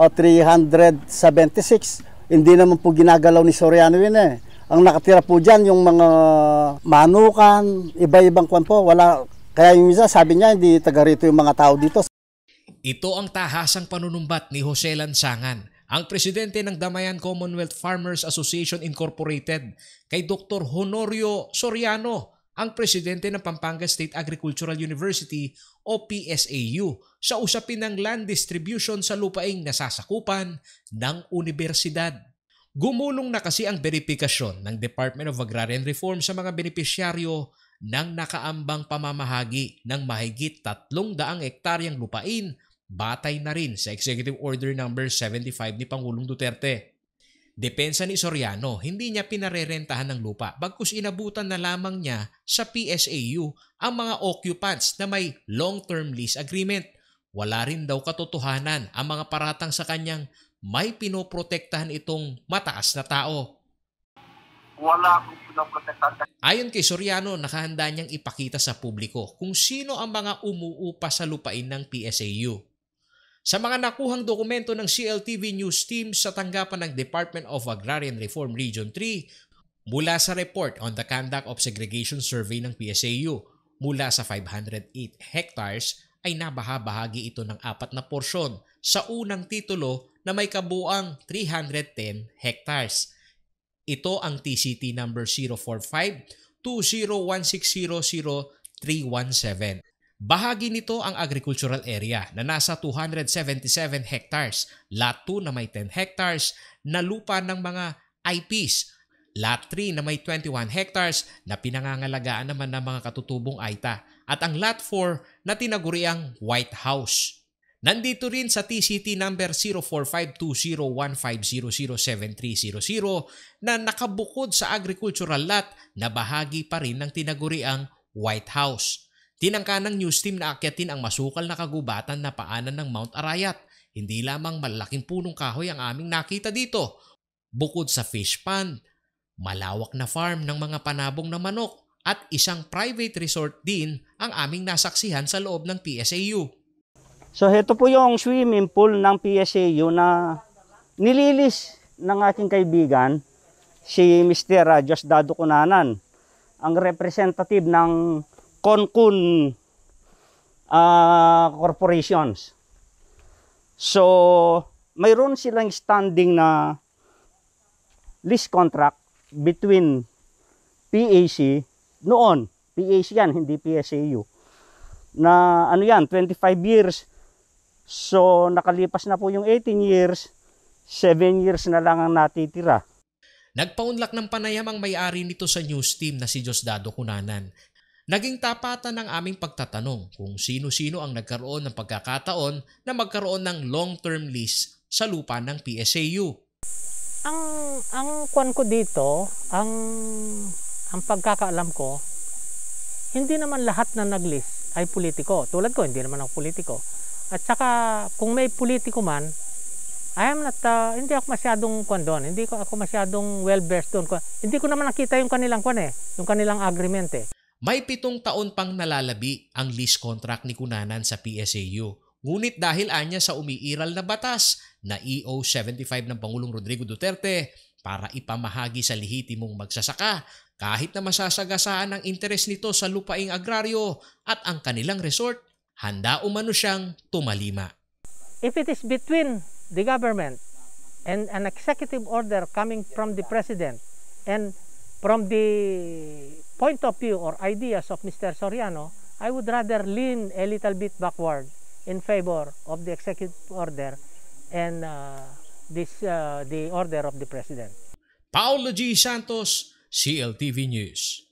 o 376. Hindi naman po ginagalaw ni Soriano yun eh. Ang nakatira po dyan, yung mga manukan, iba-ibang kwan po, wala. Kaya yung isa, sabi niya, hindi taga rito yung mga tao dito. Ito ang tahasang panunumbat ni Jose Lansangan, ang presidente ng Damayan Commonwealth Farmers Association Incorporated, kay Dr. Honorio Soriano, ang presidente ng Pampanga State Agricultural University o PSAU sa usapin ng land distribution sa lupaing nasasakupan ng universidad. Gumulong na kasi ang verifikasyon ng Department of Agrarian Reform sa mga benepisyaryo ng nakaambang pamamahagi ng mahigit 300 hektaryang lupain batay na rin sa Executive Order No. 75 ni Pangulong Duterte. Depensa ni Soriano, hindi niya pinarerentahan ng lupa bagkus inabutan na lamang niya sa PSAU ang mga occupants na may long-term lease agreement. Wala rin daw katotohanan ang mga paratang sa kanyang may pinoprotektahan itong mataas na tao. Wala akong pinoprotektahan. Ayon kay Soriano, nakahanda niyang ipakita sa publiko kung sino ang mga umuupa sa lupain ng PSAU. Sa mga nakuhang dokumento ng CLTV News Team sa tanggapan ng Department of Agrarian Reform Region 3 mula sa report on the conduct of segregation survey ng PSAU mula sa 508 hectares ay nabahabahagi ito ng apat na porsyon sa unang titulo na may kabuang 310 hectares. Ito ang TCT number 045 201600317. Bahagi nito ang agricultural area na nasa 277 hectares, lot 2 na may 10 hectares na lupa ng mga IPs, lot 3 na may 21 hectares na pinangangalagaan naman ng mga katutubong AITA at ang lot 4 na tinaguriang White House. Nandito rin sa TCT number 045201500730 na nakabukod sa agricultural lot na bahagi pa rin ng tinaguriang White House. Tinangka ng news team na akyatin ang masukal na kagubatan na paanan ng Mount Arayat. Hindi lamang malaking punong kahoy ang aming nakita dito. Bukod sa fish pond, malawak na farm ng mga panabong na manok at isang private resort din ang aming nasaksihan sa loob ng PSAU. So heto po yung swimming pool ng PSAU na nililis ng aking kaibigan si Mr. Radios Dado Kunanan, ang representative ng Concun uh, corporations. So, mayroon silang standing na lease contract between PAC noon, PAC yan, hindi PSAU, na ano yan, 25 years. So, nakalipas na po yung 18 years, 7 years na lang ang natitira. Nagpaunlak ng panayam ang may-ari nito sa news team na si Diosdado Cunanan Naging tapatan ng aming pagtatanong kung sino-sino ang nagkaroon ng pagkakataon na magkaroon ng long-term lease sa lupa ng PSAU. Ang ang kwan ko dito, ang ang pagkakaalam ko, hindi naman lahat na nag-lease ay politiko. Tulad ko, hindi naman ako politiko. At saka kung may politiko man, I am not, uh, hindi ako masyadong kwan doon. Hindi ko ako masyadong well-versed doon. Hindi ko naman nakita yung kanilang kwan eh, yung kanilang agreement eh. May pitong taon pang nalalabi ang lease contract ni Kunanan sa PSAU. Ngunit dahil anya sa umiiral na batas na EO 75 ng Pangulong Rodrigo Duterte para ipamahagi sa lihitimong magsasaka kahit na masasagasaan ang interes nito sa lupaing agraryo at ang kanilang resort, handa umano siyang tumalima. If it is between the government and an executive order coming from the president and from the point of view or ideas of Mr. Soriano, I would rather lean a little bit backward in favor of the executive order and uh, this uh, the order of the president. Paolo G. Santos, CLTV News.